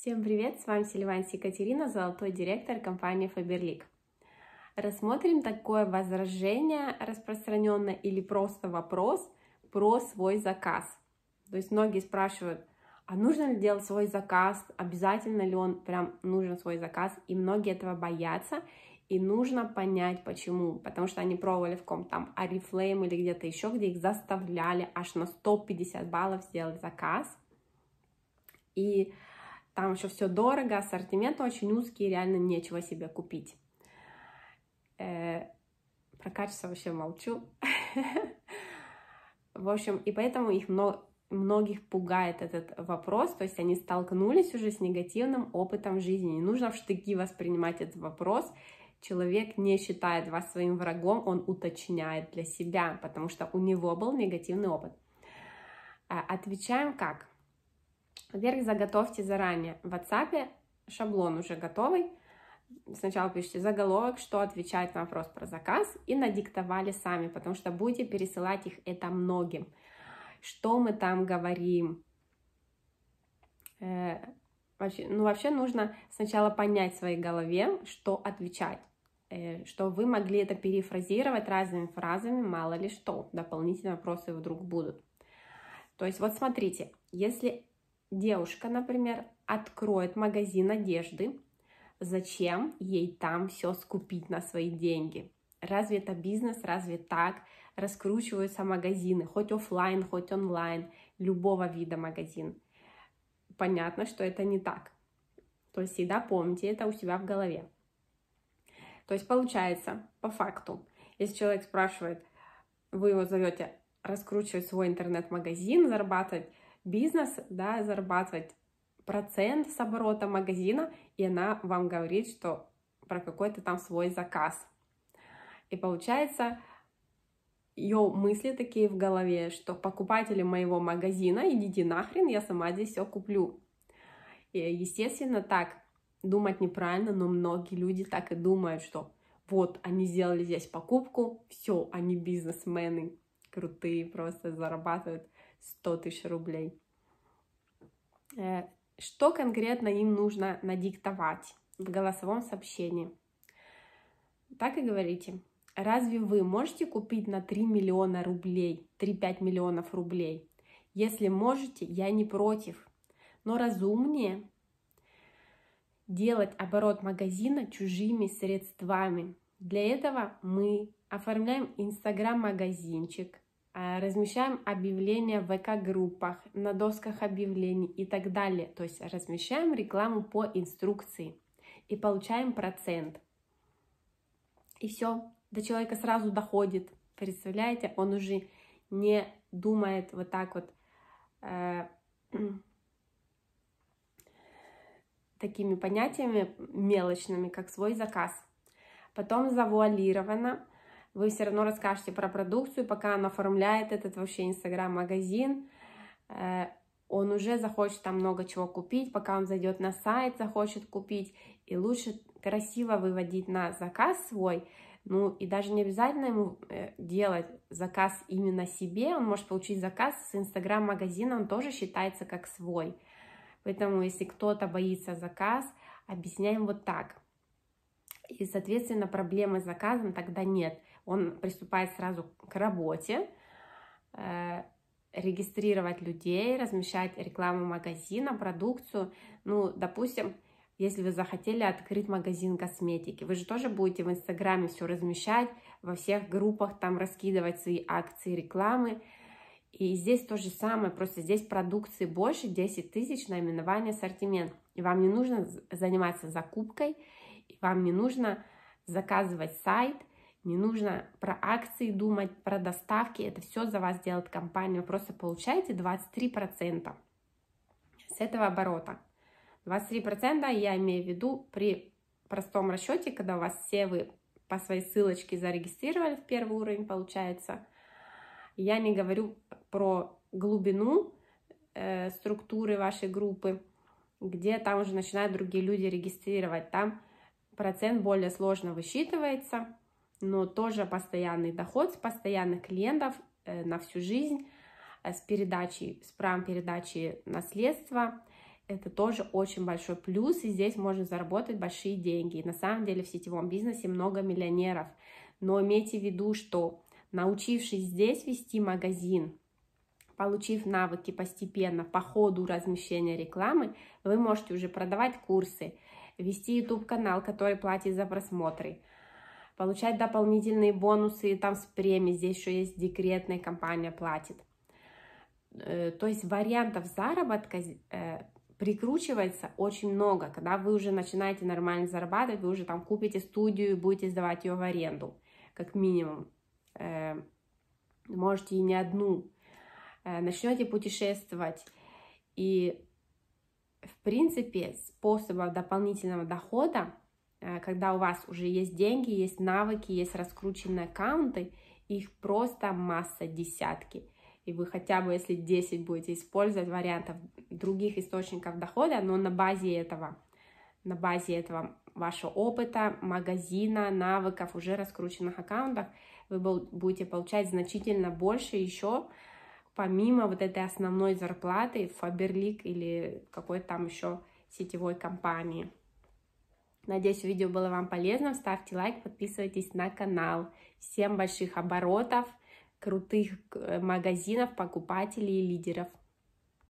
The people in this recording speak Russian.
Всем привет! С вами Сильванс Екатерина, золотой директор компании Faberlic. Рассмотрим такое возражение распространенное или просто вопрос про свой заказ. То есть многие спрашивают, а нужно ли делать свой заказ, обязательно ли он прям нужен свой заказ, и многие этого боятся, и нужно понять почему, потому что они пробовали в ком там Арифлейм или где-то еще, где их заставляли аж на 150 баллов сделать заказ, и там еще все дорого, ассортимент очень узкий, реально нечего себе купить. Э, про качество вообще молчу. В общем, и поэтому их много, многих пугает этот вопрос, то есть они столкнулись уже с негативным опытом жизни. Не нужно в штыки воспринимать этот вопрос. Человек не считает вас своим врагом, он уточняет для себя, потому что у него был негативный опыт. Э, отвечаем как? Во-первых, заготовьте заранее. В WhatsApp шаблон уже готовый. Сначала пишите заголовок, что отвечает на вопрос про заказ, и надиктовали сами, потому что будете пересылать их это многим. Что мы там говорим? Э, вообще, ну, вообще нужно сначала понять в своей голове, что отвечать э, что вы могли это перефразировать разными фразами, мало ли что, дополнительные вопросы вдруг будут. То есть вот смотрите, если девушка, например, откроет магазин одежды, зачем ей там все скупить на свои деньги? Разве это бизнес, разве так? Раскручиваются магазины, хоть офлайн, хоть онлайн, любого вида магазин. Понятно, что это не так. То есть всегда помните это у себя в голове. То есть получается, по факту, если человек спрашивает, вы его зовете раскручивать свой интернет-магазин, зарабатывать бизнес, да, зарабатывать процент с оборота магазина, и она вам говорит, что про какой-то там свой заказ. И получается, ее мысли такие в голове, что покупатели моего магазина, идите нахрен, я сама здесь все куплю. И, естественно, так думать неправильно, но многие люди так и думают, что вот они сделали здесь покупку, все, они бизнесмены крутые, просто зарабатывают 100 тысяч рублей. Э, что конкретно им нужно надиктовать в голосовом сообщении? Так и говорите. Разве вы можете купить на 3 миллиона рублей, 3-5 миллионов рублей? Если можете, я не против. Но разумнее делать оборот магазина чужими средствами. Для этого мы оформляем инстаграм-магазинчик, э, размещаем объявления в ВК-группах, на досках объявлений и так далее. То есть размещаем рекламу по инструкции и получаем процент. И все, до человека сразу доходит. Представляете, он уже не думает вот так вот э, такими понятиями мелочными, как свой заказ. Потом завуалированно вы все равно расскажете про продукцию, пока она оформляет этот вообще инстаграм-магазин, э, он уже захочет там много чего купить, пока он зайдет на сайт, захочет купить, и лучше красиво выводить на заказ свой, ну и даже не обязательно ему э, делать заказ именно себе, он может получить заказ с инстаграм-магазина, он тоже считается как свой. Поэтому если кто-то боится заказ, объясняем вот так – и, соответственно, проблемы с заказом тогда нет. Он приступает сразу к работе, э, регистрировать людей, размещать рекламу магазина, продукцию. Ну, допустим, если вы захотели открыть магазин косметики, вы же тоже будете в Инстаграме все размещать, во всех группах там раскидывать свои акции, рекламы. И здесь то же самое, просто здесь продукции больше 10 тысяч, наименование, ассортимент. И вам не нужно заниматься закупкой вам не нужно заказывать сайт, не нужно про акции думать, про доставки. Это все за вас делает компания. Вы просто получаете 23% с этого оборота. 23% я имею в виду при простом расчете, когда у вас все вы по своей ссылочке зарегистрировали в первый уровень, получается. Я не говорю про глубину э, структуры вашей группы, где там уже начинают другие люди регистрировать. Там процент более сложно высчитывается, но тоже постоянный доход с постоянных клиентов э, на всю жизнь э, с передачей, с правом передачи наследства. Это тоже очень большой плюс, и здесь можно заработать большие деньги. И на самом деле в сетевом бизнесе много миллионеров. Но имейте в виду, что научившись здесь вести магазин, получив навыки постепенно по ходу размещения рекламы, вы можете уже продавать курсы, вести YouTube-канал, который платит за просмотры, получать дополнительные бонусы, там с премией, здесь еще есть декретная компания платит. Э, то есть вариантов заработка э, прикручивается очень много. Когда вы уже начинаете нормально зарабатывать, вы уже там купите студию и будете сдавать ее в аренду, как минимум. Э, можете и не одну. Начнете путешествовать. И в принципе, способов дополнительного дохода, э, когда у вас уже есть деньги, есть навыки, есть раскрученные аккаунты, их просто масса, десятки. И вы хотя бы, если 10 будете использовать вариантов других источников дохода, но на базе этого, на базе этого вашего опыта, магазина, навыков, уже раскрученных аккаунтов, вы будете получать значительно больше еще, помимо вот этой основной зарплаты в Фаберлик или какой-то там еще сетевой компании. Надеюсь, видео было вам полезно. Ставьте лайк, подписывайтесь на канал. Всем больших оборотов, крутых э, магазинов, покупателей и лидеров.